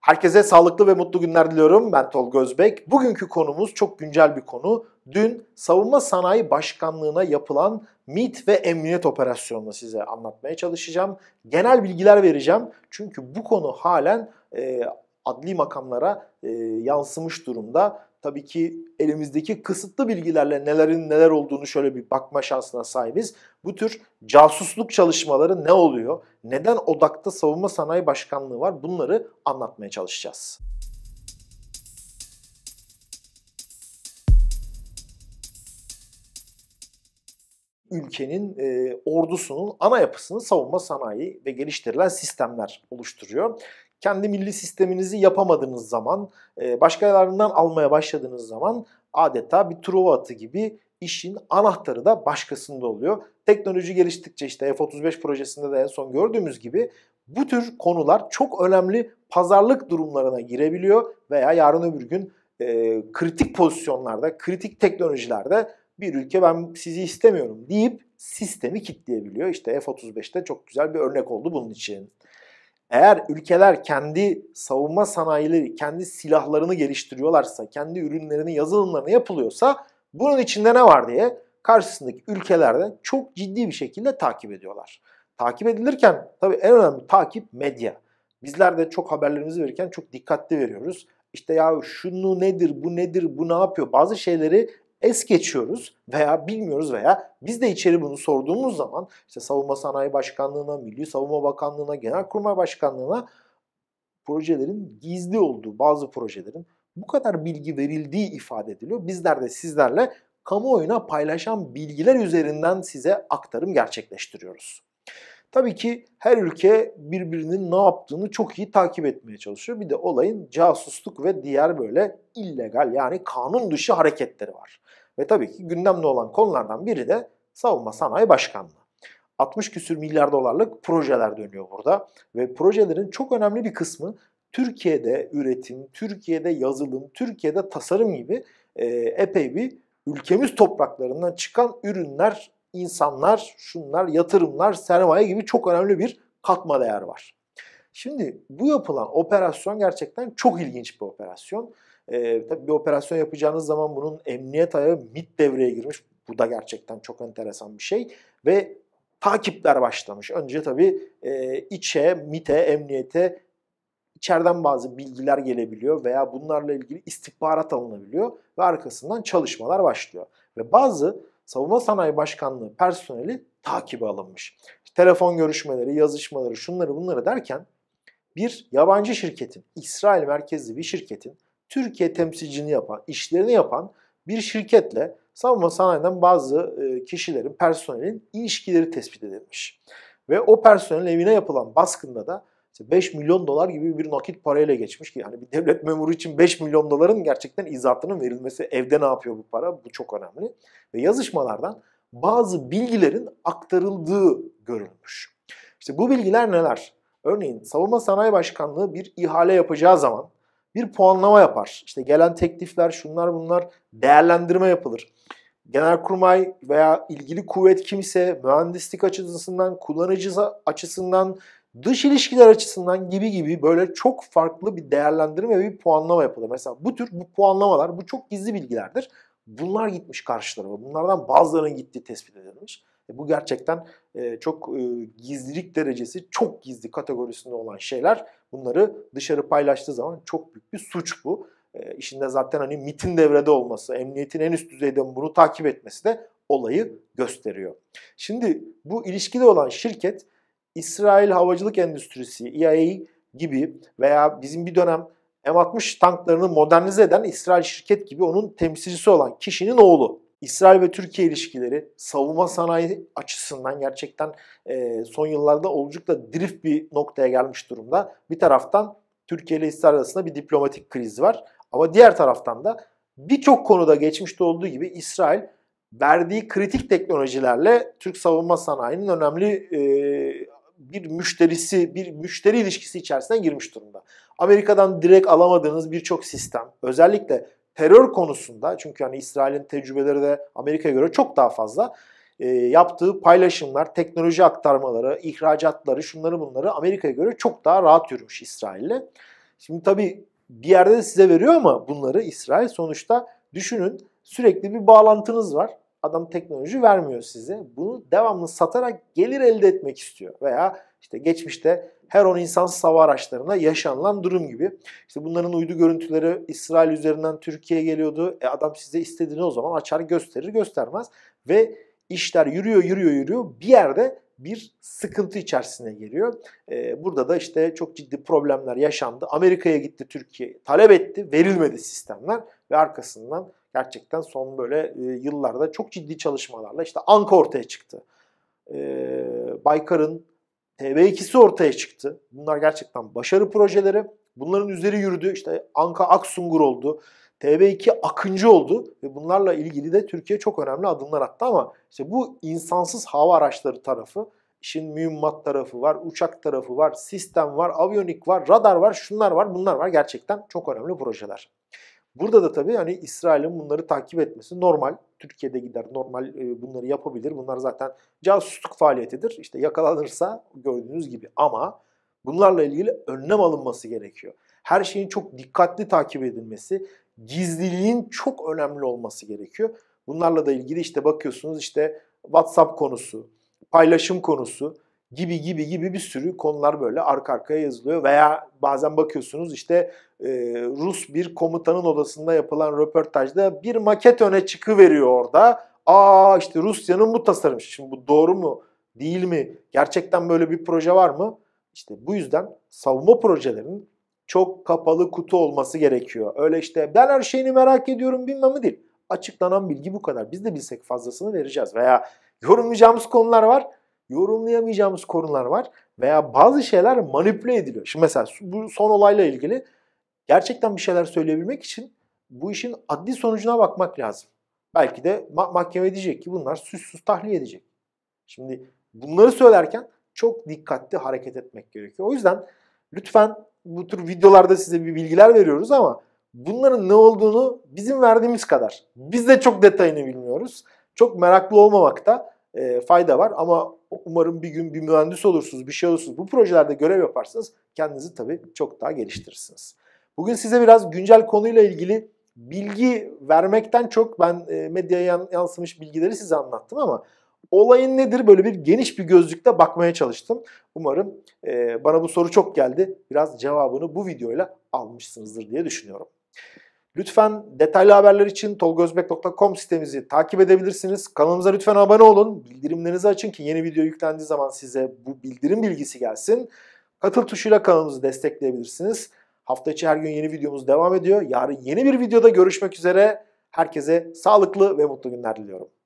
Herkese sağlıklı ve mutlu günler diliyorum. Ben Tol Gözbek. Bugünkü konumuz çok güncel bir konu. Dün Savunma Sanayi Başkanlığı'na yapılan MIT ve emniyet operasyonunu size anlatmaya çalışacağım. Genel bilgiler vereceğim. Çünkü bu konu halen e, adli makamlara e, yansımış durumda. Tabii ki elimizdeki kısıtlı bilgilerle nelerin neler olduğunu şöyle bir bakma şansına sahibiz. Bu tür casusluk çalışmaları ne oluyor? Neden odakta savunma sanayi başkanlığı var? Bunları anlatmaya çalışacağız. ülkenin e, ordusunun ana yapısını savunma sanayi ve geliştirilen sistemler oluşturuyor kendi milli sisteminizi yapamadığınız zaman, e, başkalarından almaya başladığınız zaman adeta bir truva atı gibi işin anahtarı da başkasında oluyor. Teknoloji geliştikçe işte F-35 projesinde de en son gördüğümüz gibi bu tür konular çok önemli pazarlık durumlarına girebiliyor veya yarın öbür gün e, kritik pozisyonlarda, kritik teknolojilerde bir ülke ben sizi istemiyorum deyip sistemi kitleyebiliyor. İşte F-35'te çok güzel bir örnek oldu bunun için. Eğer ülkeler kendi savunma sanayileri, kendi silahlarını geliştiriyorlarsa, kendi ürünlerini, yazılımlarını yapılıyorsa bunun içinde ne var diye karşısındaki ülkelerde çok ciddi bir şekilde takip ediyorlar. Takip edilirken tabii en önemli takip medya. Bizler de çok haberlerimizi verirken çok dikkatli veriyoruz. İşte ya şunu nedir, bu nedir, bu ne yapıyor? Bazı şeyleri es geçiyoruz veya bilmiyoruz veya biz de içeri bunu sorduğumuz zaman işte Savunma Sanayi Başkanlığı'na, Milli Savunma Bakanlığı'na, Genelkurmay Başkanlığı'na projelerin gizli olduğu, bazı projelerin bu kadar bilgi verildiği ifade ediliyor. Bizler de sizlerle kamuoyuna paylaşan bilgiler üzerinden size aktarım gerçekleştiriyoruz. Tabii ki her ülke birbirinin ne yaptığını çok iyi takip etmeye çalışıyor. Bir de olayın casusluk ve diğer böyle illegal yani kanun dışı hareketleri var. Ve tabii ki gündemde olan konulardan biri de savunma sanayi başkanlığı. 60 küsür milyar dolarlık projeler dönüyor burada ve projelerin çok önemli bir kısmı Türkiye'de üretim, Türkiye'de yazılım, Türkiye'de tasarım gibi e, epey bir ülkemiz topraklarından çıkan ürünler insanlar, şunlar, yatırımlar, sermaye gibi çok önemli bir katma değer var. Şimdi bu yapılan operasyon gerçekten çok ilginç bir operasyon. Ee, tabii bir operasyon yapacağınız zaman bunun emniyet ayağı MIT devreye girmiş. Bu da gerçekten çok enteresan bir şey. Ve takipler başlamış. Önce tabii e, içe, MIT'e, emniyete içeriden bazı bilgiler gelebiliyor veya bunlarla ilgili istihbarat alınabiliyor ve arkasından çalışmalar başlıyor. Ve bazı Savunma Sanayi Başkanlığı personeli takibe alınmış. telefon görüşmeleri, yazışmaları, şunları bunları derken bir yabancı şirketin, İsrail merkezli bir şirketin Türkiye temsilcini yapan, işlerini yapan bir şirketle savunma sanayiden bazı e, kişilerin, personelin ilişkileri tespit edilmiş. Ve o personelin evine yapılan baskında da işte 5 milyon dolar gibi bir nakit parayla geçmiş ki yani bir devlet memuru için 5 milyon doların gerçekten izahatının verilmesi evde ne yapıyor bu para bu çok önemli. Ve yazışmalardan bazı bilgilerin aktarıldığı görülmüş. İşte bu bilgiler neler? Örneğin Savunma Sanayi Başkanlığı bir ihale yapacağı zaman bir puanlama yapar. İşte gelen teklifler şunlar bunlar değerlendirme yapılır. Genelkurmay veya ilgili kuvvet kimse mühendislik açısından, kullanıcı açısından, Dış ilişkiler açısından gibi gibi böyle çok farklı bir değerlendirme ve bir puanlama yapılır. Mesela bu tür bu puanlamalar bu çok gizli bilgilerdir. Bunlar gitmiş karşı Bunlardan bazılarının gittiği tespit edilmiş. E bu gerçekten e, çok e, gizlilik derecesi çok gizli kategorisinde olan şeyler. Bunları dışarı paylaştığı zaman çok büyük bir suç bu. E, işinde zaten hani MIT'in devrede olması, emniyetin en üst düzeyde bunu takip etmesi de olayı gösteriyor. Şimdi bu ilişkide olan şirket İsrail Havacılık Endüstrisi, IAE gibi veya bizim bir dönem M60 tanklarını modernize eden İsrail şirket gibi onun temsilcisi olan kişinin oğlu. İsrail ve Türkiye ilişkileri savunma sanayi açısından gerçekten e, son yıllarda oldukça drift bir noktaya gelmiş durumda. Bir taraftan Türkiye ile İsrail arasında bir diplomatik kriz var ama diğer taraftan da birçok konuda geçmişte olduğu gibi İsrail verdiği kritik teknolojilerle Türk savunma sanayinin önemli e, bir müşterisi, bir müşteri ilişkisi içerisine girmiş durumda. Amerika'dan direkt alamadığınız birçok sistem, özellikle terör konusunda çünkü hani İsrail'in tecrübeleri de Amerika'ya göre çok daha fazla e, yaptığı paylaşımlar, teknoloji aktarmaları, ihracatları, şunları bunları Amerika'ya göre çok daha rahat yürümüş İsrail'le. Şimdi tabii bir yerde de size veriyor ama bunları İsrail sonuçta düşünün sürekli bir bağlantınız var. Adam teknoloji vermiyor size. Bunu devamlı satarak gelir elde etmek istiyor. Veya işte geçmişte her on insansız hava araçlarına yaşanılan durum gibi. İşte bunların uydu görüntüleri İsrail üzerinden Türkiye'ye geliyordu. E adam size istediğini o zaman açar gösterir göstermez. Ve işler yürüyor yürüyor yürüyor. Bir yerde bir sıkıntı içerisine geliyor. Ee, burada da işte çok ciddi problemler yaşandı. Amerika'ya gitti Türkiye, talep etti, verilmedi sistemler ve arkasından gerçekten son böyle e, yıllarda çok ciddi çalışmalarla işte Anka ortaya çıktı. E, Baykar'ın TB2'si ortaya çıktı. Bunlar gerçekten başarı projeleri. Bunların üzeri yürüdü. İşte Anka Aksungur oldu. TB2 Akıncı oldu ve bunlarla ilgili de Türkiye çok önemli adımlar attı ama işte bu insansız hava araçları tarafı, işin mühimmat tarafı var, uçak tarafı var, sistem var, aviyonik var, radar var, şunlar var, bunlar var. Gerçekten çok önemli projeler. Burada da tabii hani İsrail'in bunları takip etmesi normal. Türkiye'de gider normal e, bunları yapabilir. Bunlar zaten casusluk faaliyetidir. İşte yakalanırsa gördüğünüz gibi ama bunlarla ilgili önlem alınması gerekiyor. Her şeyin çok dikkatli takip edilmesi, gizliliğin çok önemli olması gerekiyor. Bunlarla da ilgili işte bakıyorsunuz işte WhatsApp konusu, paylaşım konusu gibi gibi gibi bir sürü konular böyle arka arkaya yazılıyor veya bazen bakıyorsunuz işte e, Rus bir komutanın odasında yapılan röportajda bir maket öne çıkıveriyor orada. Aa işte Rusya'nın bu tasarımı. Şimdi bu doğru mu? Değil mi? Gerçekten böyle bir proje var mı? İşte bu yüzden savunma projelerinin çok kapalı kutu olması gerekiyor. Öyle işte ben her şeyini merak ediyorum bilmem mi değil. Açıklanan bilgi bu kadar. Biz de bilsek fazlasını vereceğiz veya yorumlayacağımız konular var yorumlayamayacağımız konular var veya bazı şeyler manipüle ediliyor. Şimdi mesela bu son olayla ilgili gerçekten bir şeyler söyleyebilmek için bu işin adli sonucuna bakmak lazım. Belki de ma- mahkeme diyecek ki bunlar suçsuz tahliye edecek. Şimdi bunları söylerken çok dikkatli hareket etmek gerekiyor. O yüzden lütfen bu tür videolarda size bir bilgiler veriyoruz ama bunların ne olduğunu bizim verdiğimiz kadar. Biz de çok detayını bilmiyoruz. Çok meraklı olmamakta e, fayda var. Ama umarım bir gün bir mühendis olursunuz, bir şey olursunuz. Bu projelerde görev yaparsanız kendinizi tabii çok daha geliştirirsiniz. Bugün size biraz güncel konuyla ilgili bilgi vermekten çok ben e, medyaya yansımış bilgileri size anlattım ama olayın nedir böyle bir geniş bir gözlükle bakmaya çalıştım. Umarım e, bana bu soru çok geldi. Biraz cevabını bu videoyla almışsınızdır diye düşünüyorum. Lütfen detaylı haberler için tolgozbek.com sitemizi takip edebilirsiniz. Kanalımıza lütfen abone olun. Bildirimlerinizi açın ki yeni video yüklendiği zaman size bu bildirim bilgisi gelsin. Katıl tuşuyla kanalımızı destekleyebilirsiniz. Hafta içi her gün yeni videomuz devam ediyor. Yarın yeni bir videoda görüşmek üzere. Herkese sağlıklı ve mutlu günler diliyorum.